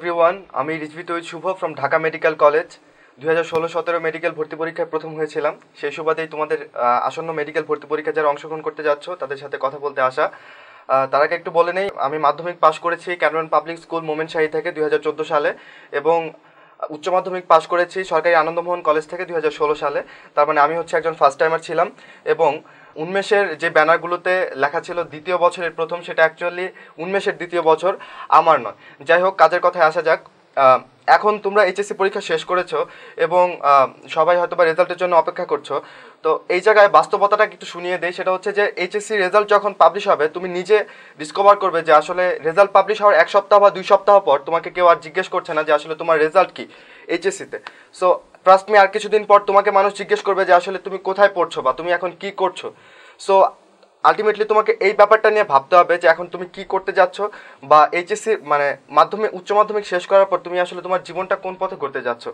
everyone আমি Rizvi Taiz Shuvo from Dhaka medical college দু হাজার ষোলো সতেরো মেডিকেল ভর্তি পরীক্ষায় প্রথম হয়েছিলাম সেই সুবাদেই তোমাদের আসন্ন মেডিকেল ভর্তি পরীক্ষায় যারা অংশগ্রহণ করতে যাচ্ছ তাদের সাথে কথা বলতে আসা তার আগে একটু বলে নেই আমি মাধ্যমিক পাশ করেছি ক্যানন পাবলিক স্কুল মোমেন্ট শাহী থেকে দু হাজার চোদ্দো সালে এবং উচ্চ মাধ্যমিক পাশ করেছি সরকারি আনন্দমোহন কলেজ থেকে দু হাজার ষোলো সালে তার মানে আমি হচ্ছে একজন ফার্স্ট টাইমার ছিলাম এবং উন্মেষের যে ব্যানারগুলোতে লেখা ছিল দ্বিতীয় বছরের প্রথম সেটা অ্যাকচুয়ালি উন্মেষের দ্বিতীয় বছর আমার নয় যাই হোক কাজের কথায় আসা যাক এখন তোমরা এইচএসসি পরীক্ষা শেষ করেছো এবং সবাই হয়তো বা রেজাল্টের জন্য অপেক্ষা করছো তো এই জায়গায় বাস্তবতাটা একটু শুনিয়ে দেয় সেটা হচ্ছে যে এইচএসসি রেজাল্ট যখন পাবলিশ হবে তুমি নিজে ডিসকভার করবে যে আসলে রেজাল্ট পাবলিশ হওয়ার এক সপ্তাহ বা দুই সপ্তাহ পর তোমাকে কেউ আর জিজ্ঞেস করছে না যে আসলে তোমার রেজাল্ট কী এইচএসসিতে সো ট্রাস্ট মি আর কিছুদিন পর তোমাকে মানুষ জিজ্ঞেস করবে যে আসলে তুমি কোথায় পড়ছো বা তুমি এখন কি করছো সো আলটিমেটলি তোমাকে এই ব্যাপারটা নিয়ে ভাবতে হবে যে এখন তুমি কি করতে যাচ্ছ বা এইচএসসি মানে মাধ্যমে উচ্চ মাধ্যমিক শেষ করার পর তুমি আসলে তোমার জীবনটা কোন পথে করতে যাচ্ছ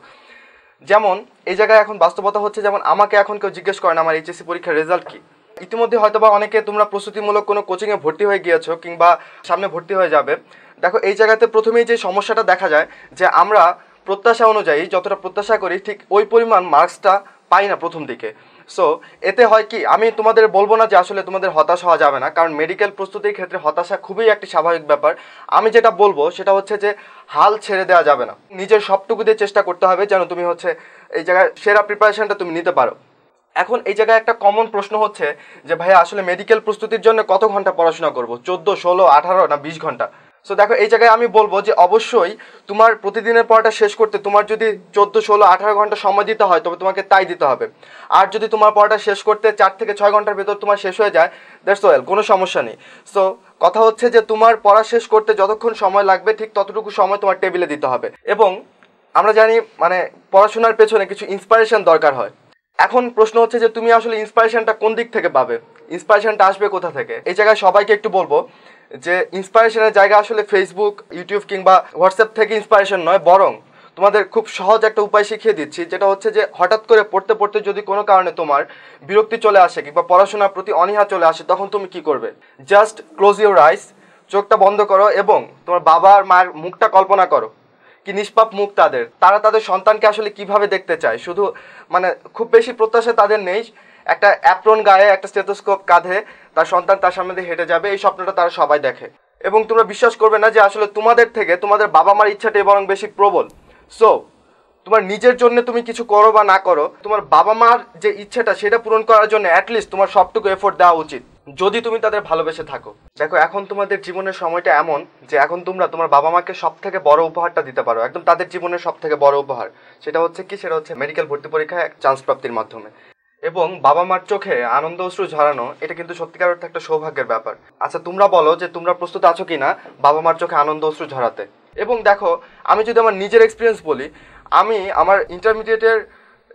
যেমন এই জায়গায় এখন বাস্তবতা হচ্ছে যেমন আমাকে এখন কেউ জিজ্ঞেস করে না আমার এইচএসসি পরীক্ষার রেজাল্ট কী ইতিমধ্যে হয়তো বা অনেকে তোমরা প্রস্তুতিমূলক কোনো কোচিংয়ে ভর্তি হয়ে গিয়েছো কিংবা সামনে ভর্তি হয়ে যাবে দেখো এই জায়গাতে প্রথমেই যে সমস্যাটা দেখা যায় যে আমরা প্রত্যাশা অনুযায়ী যতটা প্রত্যাশা করি ঠিক ওই পরিমাণ মার্কসটা পাই না প্রথম দিকে সো এতে হয় কি আমি তোমাদের বলবো না যে আসলে তোমাদের হতাশ হওয়া যাবে না কারণ মেডিকেল প্রস্তুতির ক্ষেত্রে হতাশা খুবই একটি স্বাভাবিক ব্যাপার আমি যেটা বলবো সেটা হচ্ছে যে হাল ছেড়ে দেওয়া যাবে না নিজের সবটুকু দিয়ে চেষ্টা করতে হবে যেন তুমি হচ্ছে এই জায়গায় সেরা প্রিপারেশনটা তুমি নিতে পারো এখন এই জায়গায় একটা কমন প্রশ্ন হচ্ছে যে ভাইয়া আসলে মেডিকেল প্রস্তুতির জন্য কত ঘন্টা পড়াশোনা করব চোদ্দো ষোলো আঠারো না বিশ ঘন্টা সো দেখো এই জায়গায় আমি বলবো যে অবশ্যই তোমার প্রতিদিনের পড়াটা শেষ করতে তোমার যদি চোদ্দো ষোলো আঠারো ঘন্টা সময় দিতে হয় তবে তোমাকে তাই দিতে হবে আর যদি তোমার পড়াটা শেষ করতে চার থেকে ছয় ঘন্টার ভেতর তোমার শেষ হয়ে যায় দ্যাটস ওয়েল কোনো সমস্যা নেই সো কথা হচ্ছে যে তোমার পড়া শেষ করতে যতক্ষণ সময় লাগবে ঠিক ততটুকু সময় তোমার টেবিলে দিতে হবে এবং আমরা জানি মানে পড়াশোনার পেছনে কিছু ইন্সপায়ারেশন দরকার হয় এখন প্রশ্ন হচ্ছে যে তুমি আসলে ইন্সপায়ারেশনটা কোন দিক থেকে পাবে ইন্সপায়ারেশনটা আসবে কোথা থেকে এই জায়গায় সবাইকে একটু বলবো যে ইন্সপায়ারেশনের জায়গা আসলে ফেসবুক ইউটিউব কিংবা হোয়াটসঅ্যাপ থেকে ইন্সপায়ারেশন নয় বরং তোমাদের খুব সহজ একটা উপায় শিখিয়ে দিচ্ছি যেটা হচ্ছে যে হঠাৎ করে পড়তে পড়তে যদি কোনো কারণে তোমার বিরক্তি চলে আসে কিংবা পড়াশোনার প্রতি অনীহা চলে আসে তখন তুমি কি করবে জাস্ট ক্লোজ ইউর আইস চোখটা বন্ধ করো এবং তোমার বাবা আর মায়ের মুখটা কল্পনা করো কি নিষ্পাপ মুখ তাদের তারা তাদের সন্তানকে আসলে কিভাবে দেখতে চায় শুধু মানে খুব বেশি প্রত্যাশা তাদের নেই একটা অ্যাপ্রন গায়ে একটা স্টেথোস্কোপ কাঁধে তার সন্তান তার সামনে হেঁটে যাবে এই স্বপ্নটা তারা সবাই দেখে এবং তোমরা বিশ্বাস করবে না যে আসলে তোমাদের থেকে তোমাদের বাবা মার ইচ্ছাটাই বরং বেশি প্রবল সো তোমার নিজের জন্য তুমি কিছু করো বা না করো তোমার বাবা মার যে ইচ্ছাটা সেটা পূরণ করার জন্য অ্যাটলিস্ট তোমার সবটুকু এফোর্ট দেওয়া উচিত যদি তুমি তাদের ভালোবেসে থাকো দেখো এখন তোমাদের জীবনের সময়টা এমন যে এখন তোমরা তোমার বাবা মাকে সব থেকে বড় উপহারটা দিতে পারো একদম তাদের জীবনের সব থেকে বড় উপহার সেটা হচ্ছে কি সেটা হচ্ছে মেডিকেল ভর্তি পরীক্ষায় চান্স প্রাপ্তির মাধ্যমে এবং বাবা মার চোখে আনন্দ অশ্রু ঝরানো এটা কিন্তু সত্যিকার অর্থে একটা সৌভাগ্যের ব্যাপার আচ্ছা তোমরা বলো যে তোমরা প্রস্তুত আছো কি না বাবা মার চোখে আনন্দ অশ্রু ঝরাতে এবং দেখো আমি যদি আমার নিজের এক্সপিরিয়েন্স বলি আমি আমার ইন্টারমিডিয়েটের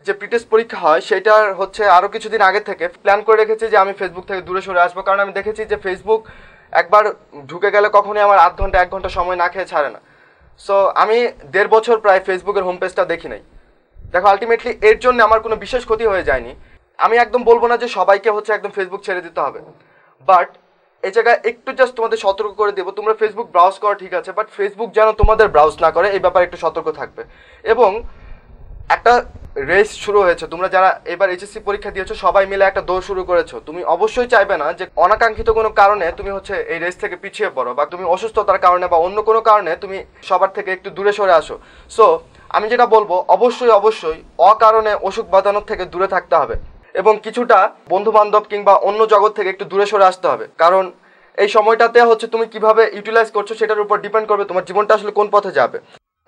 যে প্রিটেস্ট পরীক্ষা হয় সেটার হচ্ছে আরও কিছুদিন আগে থেকে প্ল্যান করে রেখেছি যে আমি ফেসবুক থেকে দূরে সরে আসবো কারণ আমি দেখেছি যে ফেসবুক একবার ঢুকে গেলে কখনোই আমার আধ ঘন্টা এক ঘন্টা সময় না খেয়ে ছাড়ে না সো আমি দেড় বছর প্রায় ফেসবুকের হোম পেজটা দেখি নাই দেখো আলটিমেটলি এর জন্য আমার কোনো বিশেষ ক্ষতি হয়ে যায়নি আমি একদম বলবো না যে সবাইকে হচ্ছে একদম ফেসবুক ছেড়ে দিতে হবে বাট এ জায়গায় একটু জাস্ট তোমাদের সতর্ক করে দেবো তোমরা ফেসবুক ব্রাউজ করা ঠিক আছে বাট ফেসবুক যেন তোমাদের ব্রাউজ না করে এই ব্যাপারে একটু সতর্ক থাকবে এবং একটা রেস শুরু হয়েছে তোমরা যারা এবার এইচএসসি পরীক্ষা দিয়েছো সবাই মিলে একটা দৌড় শুরু করেছো তুমি অবশ্যই চাইবে না যে অনাকাঙ্ক্ষিত কোনো কারণে তুমি হচ্ছে এই রেস থেকে পিছিয়ে পড়ো বা তুমি অসুস্থতার কারণে বা অন্য কোনো কারণে তুমি সবার থেকে একটু দূরে সরে আসো সো আমি যেটা বলবো অবশ্যই অবশ্যই অকারণে অসুখ বাঁধানোর থেকে দূরে থাকতে হবে এবং কিছুটা বন্ধু বান্ধব কিংবা অন্য জগৎ থেকে একটু দূরে সরে আসতে হবে কারণ এই সময়টাতে হচ্ছে তুমি কিভাবে ইউটিলাইজ করছো সেটার উপর ডিপেন্ড করবে তোমার জীবনটা আসলে কোন পথে যাবে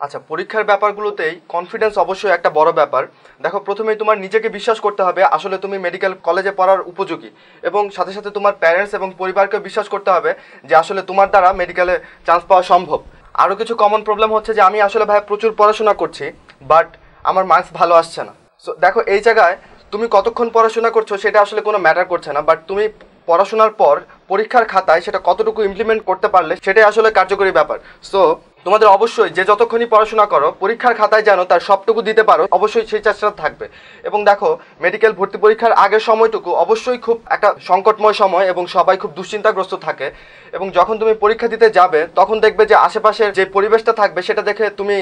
আচ্ছা পরীক্ষার ব্যাপারগুলোতেই কনফিডেন্স অবশ্যই একটা বড় ব্যাপার দেখো প্রথমেই তোমার নিজেকে বিশ্বাস করতে হবে আসলে তুমি মেডিকেল কলেজে পড়ার উপযোগী এবং সাথে সাথে তোমার প্যারেন্টস এবং পরিবারকে বিশ্বাস করতে হবে যে আসলে তোমার দ্বারা মেডিকেলে চান্স পাওয়া সম্ভব আরও কিছু কমন প্রবলেম হচ্ছে যে আমি আসলে ভাই প্রচুর পড়াশোনা করছি বাট আমার মার্কস ভালো আসছে না সো দেখো এই জায়গায় তুমি কতক্ষণ পড়াশোনা করছো সেটা আসলে কোনো ম্যাটার করছে না বাট তুমি পড়াশোনার পর পরীক্ষার খাতায় সেটা কতটুকু ইমপ্লিমেন্ট করতে পারলে সেটাই আসলে কার্যকরী ব্যাপার সো তোমাদের অবশ্যই যে যতক্ষণই পড়াশোনা করো পরীক্ষার খাতায় যেন তার সবটুকু দিতে পারো অবশ্যই সেই চেষ্টাটা থাকবে এবং দেখো মেডিকেল ভর্তি পরীক্ষার আগের সময়টুকু অবশ্যই খুব একটা সংকটময় সময় এবং সবাই খুব দুশ্চিন্তাগ্রস্ত থাকে এবং যখন তুমি পরীক্ষা দিতে যাবে তখন দেখবে যে আশেপাশের যে পরিবেশটা থাকবে সেটা দেখে তুমি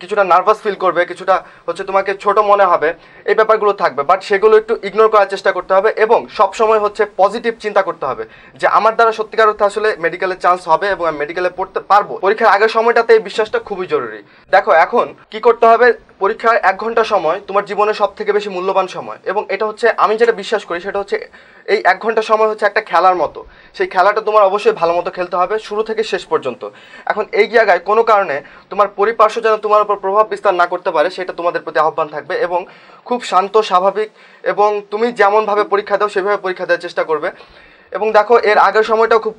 কিছুটা নার্ভাস ফিল করবে কিছুটা হচ্ছে তোমাকে ছোট মনে হবে এই ব্যাপারগুলো থাকবে বাট সেগুলো একটু ইগনোর করার চেষ্টা করতে হবে এবং সব সময় হচ্ছে পজিটিভ চিন্তা করতে হবে যে আমার দ্বারা সত্যিকার অর্থে আসলে মেডিকেলের চান্স হবে এবং আমি মেডিকেলে পড়তে পারবো পরীক্ষার আগের সময়টা সময়টাতে এই বিশ্বাসটা খুবই জরুরি দেখো এখন কি করতে হবে পরীক্ষার এক ঘন্টা সময় তোমার জীবনের সব থেকে বেশি মূল্যবান সময় এবং এটা হচ্ছে আমি যেটা বিশ্বাস করি সেটা হচ্ছে এই এক ঘন্টা সময় হচ্ছে একটা খেলার মতো সেই খেলাটা তোমার অবশ্যই ভালো মতো খেলতে হবে শুরু থেকে শেষ পর্যন্ত এখন এই জায়গায় কোনো কারণে তোমার পরিপার্শ্ব যেন তোমার উপর প্রভাব বিস্তার না করতে পারে সেটা তোমাদের প্রতি আহ্বান থাকবে এবং খুব শান্ত স্বাভাবিক এবং তুমি যেমনভাবে পরীক্ষা দাও সেভাবে পরীক্ষা দেওয়ার চেষ্টা করবে এবং দেখো এর আগের সময়টাও খুব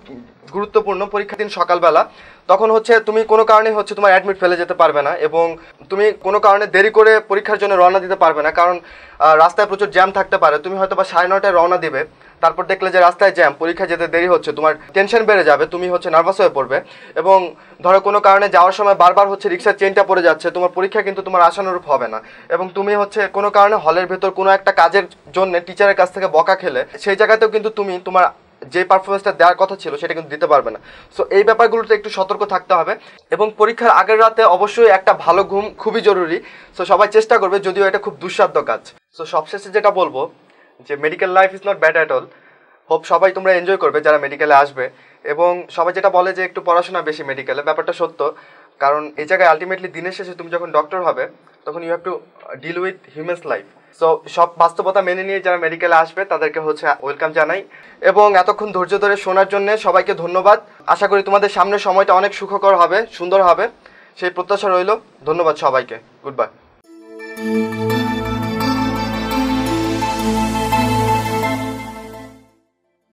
গুরুত্বপূর্ণ পরীক্ষা দিন সকালবেলা তখন হচ্ছে তুমি কোনো কারণে হচ্ছে তোমার অ্যাডমিট ফেলে যেতে পারবে না এবং তুমি কোনো কারণে দেরি করে পরীক্ষার জন্য রওনা দিতে পারবে না কারণ রাস্তায় প্রচুর জ্যাম থাকতে পারে তুমি হয়তো বা সাড়ে নটায় রওনা দেবে তারপর দেখলে যে রাস্তায় জ্যাম পরীক্ষা যেতে দেরি হচ্ছে তোমার টেনশন বেড়ে যাবে তুমি হচ্ছে নার্ভাস হয়ে পড়বে এবং ধরো কোনো কারণে যাওয়ার সময় বারবার হচ্ছে রিক্সার চেনটা পড়ে যাচ্ছে তোমার পরীক্ষা কিন্তু তোমার আশানুরূপ হবে না এবং তুমি হচ্ছে কোনো কারণে হলের ভেতর কোনো একটা কাজের জন্য টিচারের কাছ থেকে বকা খেলে সেই জায়গাতেও কিন্তু তুমি তোমার যে পারফরমেন্সটা দেওয়ার কথা ছিল সেটা কিন্তু দিতে পারবে না সো এই ব্যাপারগুলোতে একটু সতর্ক থাকতে হবে এবং পরীক্ষার আগের রাতে অবশ্যই একটা ভালো ঘুম খুবই জরুরি সো সবাই চেষ্টা করবে যদিও এটা খুব দুঃসাধ্য কাজ সো সবশেষে যেটা বলবো যে medical life is not bad at all hope সবাই তোমরা এনজয় করবে যারা মেডিকেলে আসবে এবং সবাই যেটা বলে যে একটু পড়াশোনা বেশি মেডিকেলে ব্যাপারটা সত্য কারণ এই জায়গায় আলটিমেটলি দিনের শেষে তুমি যখন ডক্টর হবে তখন you have to deal with humans life so সব বাস্তবতা মেনে নিয়ে যারা মেডিকেলে আসবে তাদেরকে হচ্ছে ওয়েলকাম জানাই এবং এতক্ষণ ধৈর্য ধরে শোনার জন্য সবাইকে ধন্যবাদ আশা করি তোমাদের সামনের সময়টা অনেক সুখকর হবে সুন্দর হবে সেই প্রত্যাশা রইল ধন্যবাদ সবাইকে গুড বাই